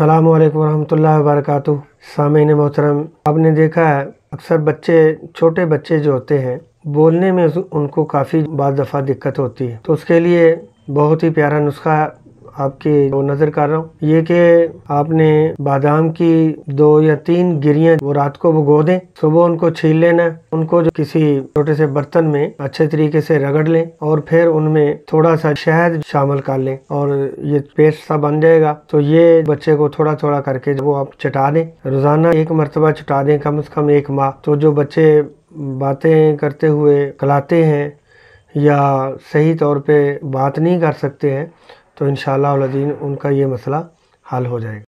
अल्लाम वरहमल वर्क सामिन मोहतरम आपने देखा है अक्सर बच्चे छोटे बच्चे जो होते हैं बोलने में उनको काफ़ी बाद दफ़ा दिक्कत होती है तो उसके लिए बहुत ही प्यारा नुस्खा आपके वो नजर कर रहा हूँ ये कि आपने बादाम की दो या तीन गिरियां वो रात को भुगो दें सुबह उनको छील लेना उनको जो किसी छोटे से बर्तन में अच्छे तरीके से रगड़ लें और फिर उनमें थोड़ा सा शहद शामिल कर लें और ये पेस्ट सा बन जाएगा तो ये बच्चे को थोड़ा थोड़ा करके वो आप चटा दें रोजाना एक मरतबा चटा दें कम से कम एक माह तो जो बच्चे बातें करते हुए कलाते हैं या सही तौर पे बात नहीं कर सकते हैं तो इन शदीन उनका ये मसला हल हो जाएगा